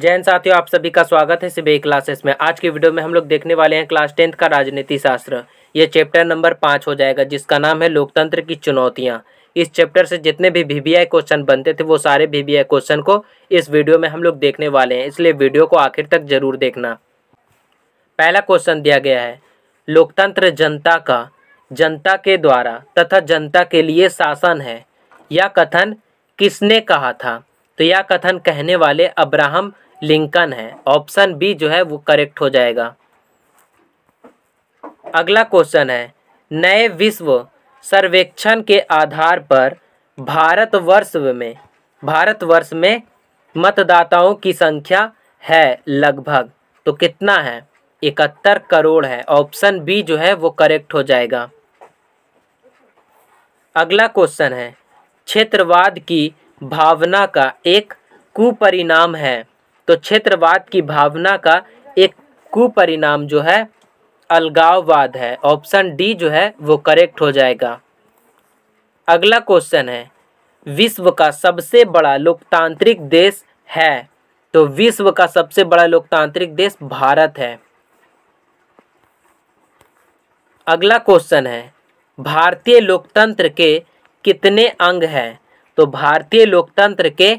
जैन साथियों आप सभी का स्वागत है सीबीआई क्लासेस में आज की वीडियो में हम लोग देखने वाले हैं क्लास टेंथ का राजनीति शास्त्र ये चैप्टर नंबर पाँच हो जाएगा जिसका नाम है लोकतंत्र की चुनौतियाँ इस चैप्टर से जितने भी वी क्वेश्चन बनते थे वो सारे वी क्वेश्चन को इस वीडियो में हम लोग देखने वाले हैं इसलिए वीडियो को आखिर तक जरूर देखना पहला क्वेश्चन दिया गया है लोकतंत्र जनता का जनता के द्वारा तथा जनता के लिए शासन है यह कथन किसने कहा था तो यह कथन कहने वाले अब्राहम लिंकन है ऑप्शन बी जो है वो करेक्ट हो जाएगा अगला क्वेश्चन है नए विश्व सर्वेक्षण के आधार पर भारतवर्ष में भारतवर्ष में मतदाताओं की संख्या है लगभग तो कितना है इकहत्तर करोड़ है ऑप्शन बी जो है वो करेक्ट हो जाएगा अगला क्वेश्चन है क्षेत्रवाद की भावना का एक कुपरिणाम है तो क्षेत्रवाद की भावना का एक कुपरिणाम जो है अलगाववाद है ऑप्शन डी जो है वो करेक्ट हो जाएगा अगला क्वेश्चन है विश्व का सबसे बड़ा लोकतांत्रिक देश है तो विश्व का सबसे बड़ा लोकतांत्रिक देश भारत है अगला क्वेश्चन है भारतीय लोकतंत्र के कितने अंग हैं तो भारतीय लोकतंत्र के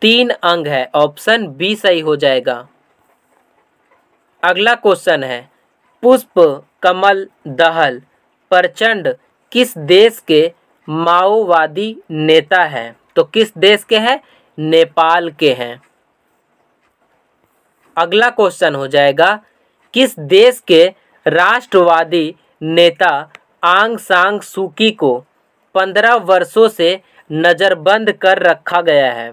तीन अंग है ऑप्शन बी सही हो जाएगा अगला क्वेश्चन है पुष्प कमल दहल प्रचंड किस देश के माओवादी नेता है तो किस देश के हैं नेपाल के हैं अगला क्वेश्चन हो जाएगा किस देश के राष्ट्रवादी नेता आंग सांग सूकी को पंद्रह वर्षों से नज़रबंद कर रखा गया है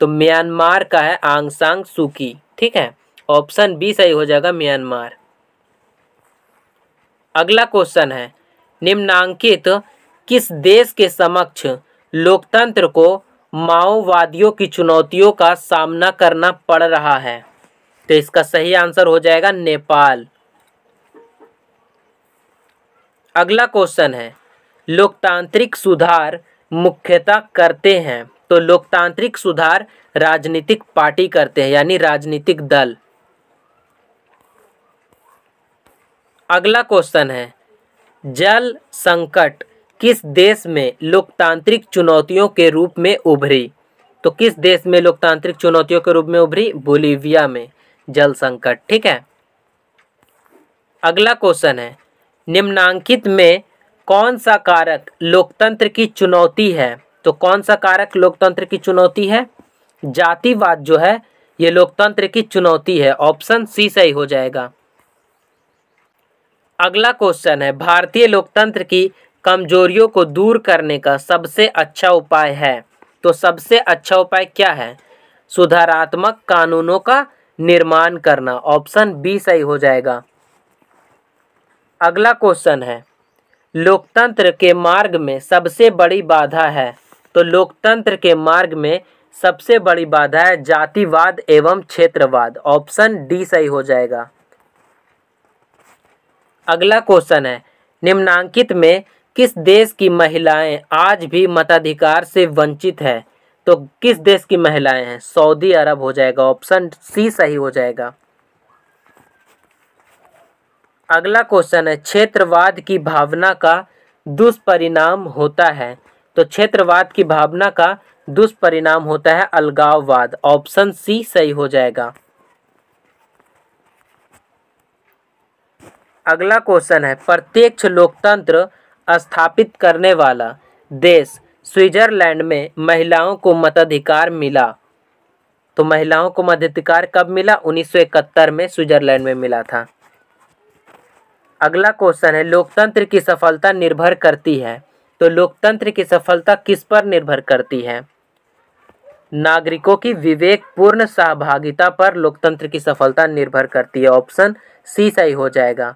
तो म्यांमार का है आंगसांग सुकी ठीक है ऑप्शन बी सही हो जाएगा म्यांमार अगला क्वेश्चन है निम्नांकित किस देश के समक्ष लोकतंत्र को माओवादियों की चुनौतियों का सामना करना पड़ रहा है तो इसका सही आंसर हो जाएगा नेपाल अगला क्वेश्चन है लोकतांत्रिक सुधार मुख्यतः करते हैं तो लोकतांत्रिक सुधार राजनीतिक पार्टी करते हैं यानी राजनीतिक दल अगला क्वेश्चन है जल संकट किस देश में लोकतांत्रिक चुनौतियों के रूप में उभरी तो किस देश में लोकतांत्रिक चुनौतियों के रूप में उभरी बोलीविया में जल संकट ठीक है अगला क्वेश्चन है निम्नांकित में कौन सा कारक लोकतंत्र की चुनौती है तो कौन सा कारक लोकतंत्र की चुनौती है जातिवाद जो है ये लोकतंत्र की चुनौती है ऑप्शन सी सही हो जाएगा अगला क्वेश्चन है भारतीय लोकतंत्र की कमजोरियों को दूर करने का सबसे अच्छा उपाय है तो सबसे अच्छा उपाय क्या है सुधारात्मक कानूनों का निर्माण करना ऑप्शन बी सही हो जाएगा अगला क्वेश्चन है लोकतंत्र के मार्ग में सबसे बड़ी बाधा है तो लोकतंत्र के मार्ग में सबसे बड़ी बाधा है जातिवाद एवं क्षेत्रवाद ऑप्शन डी सही हो जाएगा अगला क्वेश्चन है निम्नांकित में किस देश की महिलाएं आज भी मताधिकार से वंचित है तो किस देश की महिलाएं हैं सऊदी अरब हो जाएगा ऑप्शन सी सही हो जाएगा अगला क्वेश्चन है क्षेत्रवाद की भावना का दुष्परिणाम होता है तो क्षेत्रवाद की भावना का दुष्परिणाम होता है अलगाववाद ऑप्शन सी सही हो जाएगा अगला क्वेश्चन है प्रत्यक्ष लोकतंत्र स्थापित करने वाला देश स्विट्जरलैंड में महिलाओं को मताधिकार मिला तो महिलाओं को मताधिकार कब मिला 1971 में स्विट्जरलैंड में मिला था अगला क्वेश्चन है लोकतंत्र की सफलता निर्भर करती है तो लोकतंत्र की सफलता किस पर निर्भर करती है नागरिकों की विवेकपूर्ण सहभागिता पर लोकतंत्र की सफलता निर्भर करती है ऑप्शन सी सही हो जाएगा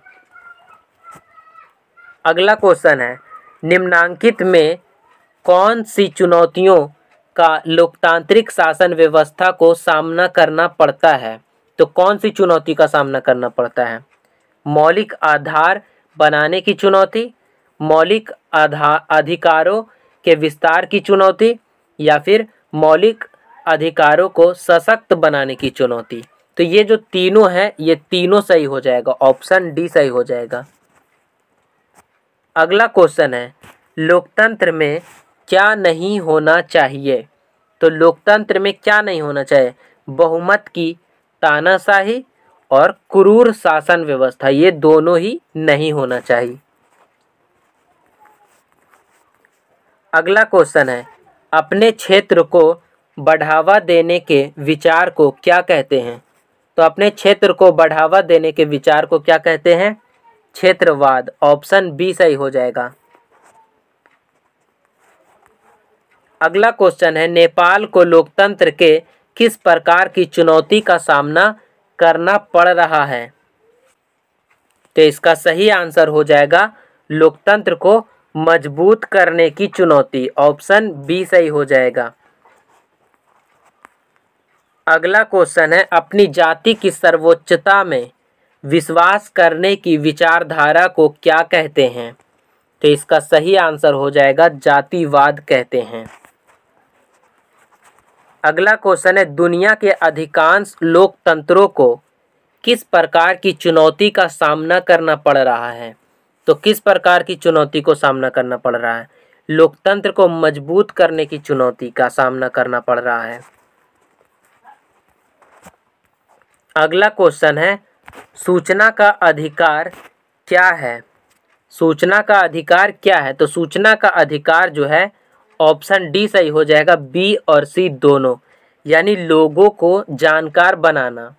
अगला क्वेश्चन है निम्नांकित में कौन सी चुनौतियों का लोकतांत्रिक शासन व्यवस्था को सामना करना पड़ता है तो कौन सी चुनौती का सामना करना पड़ता है मौलिक आधार बनाने की चुनौती मौलिक अधिकारों के विस्तार की चुनौती या फिर मौलिक अधिकारों को सशक्त बनाने की चुनौती तो ये जो तीनों है ये तीनों सही हो जाएगा ऑप्शन डी सही हो जाएगा अगला क्वेश्चन है लोकतंत्र में क्या नहीं होना चाहिए तो लोकतंत्र में क्या नहीं होना चाहिए बहुमत की तानाशाही और क्रूर शासन व्यवस्था ये दोनों ही नहीं होना चाहिए अगला क्वेश्चन है अपने क्षेत्र को बढ़ावा देने के विचार को क्या कहते हैं तो अपने क्षेत्र को बढ़ावा देने के विचार को क्या कहते हैं क्षेत्रवाद ऑप्शन बी सही हो जाएगा अगला क्वेश्चन है नेपाल को लोकतंत्र के किस प्रकार की चुनौती का सामना करना पड़ रहा है तो इसका सही आंसर हो जाएगा लोकतंत्र को मजबूत करने की चुनौती ऑप्शन बी सही हो जाएगा अगला क्वेश्चन है अपनी जाति की सर्वोच्चता में विश्वास करने की विचारधारा को क्या कहते हैं तो इसका सही आंसर हो जाएगा जातिवाद कहते हैं अगला क्वेश्चन है दुनिया के अधिकांश लोकतंत्रों को किस प्रकार की चुनौती का सामना करना पड़ रहा है तो किस प्रकार की चुनौती को सामना करना पड़ रहा है लोकतंत्र को मजबूत करने की चुनौती का सामना करना पड़ रहा है अगला क्वेश्चन है सूचना का अधिकार क्या है सूचना का अधिकार क्या है तो सूचना का अधिकार जो है ऑप्शन डी सही हो जाएगा बी और सी दोनों यानी लोगों को जानकार बनाना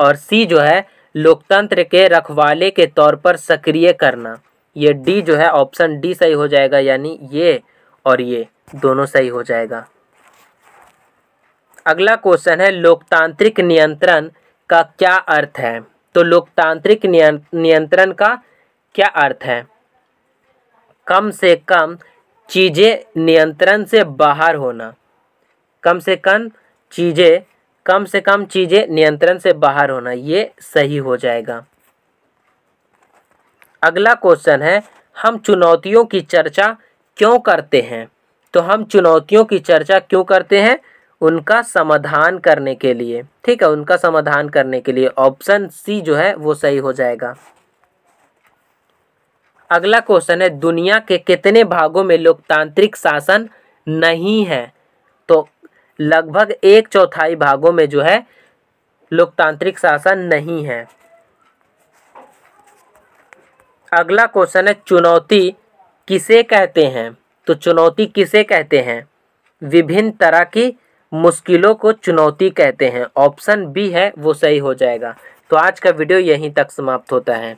और सी जो है लोकतंत्र के रखवाले के तौर पर सक्रिय करना ये डी जो है ऑप्शन डी सही हो जाएगा यानी ये और ये दोनों सही हो जाएगा अगला क्वेश्चन है लोकतांत्रिक नियंत्रण का क्या अर्थ है तो लोकतांत्रिक नियंत्रण का क्या अर्थ है कम से कम चीज़ें नियंत्रण से बाहर होना कम से कम चीज़ें कम से कम चीज़ें नियंत्रण से बाहर होना ये सही हो जाएगा अगला क्वेश्चन है हम चुनौतियों की चर्चा क्यों करते हैं तो हम चुनौतियों की चर्चा क्यों करते हैं उनका समाधान करने के लिए ठीक है उनका समाधान करने के लिए ऑप्शन सी जो है वो सही हो जाएगा अगला क्वेश्चन है दुनिया के कितने भागों में लोकतांत्रिक शासन नहीं है तो लगभग एक चौथाई भागों में जो है लोकतांत्रिक शासन नहीं है अगला क्वेश्चन है चुनौती किसे कहते हैं तो चुनौती किसे कहते हैं विभिन्न तरह की मुश्किलों को चुनौती कहते हैं ऑप्शन बी है वो सही हो जाएगा तो आज का वीडियो यहीं तक समाप्त होता है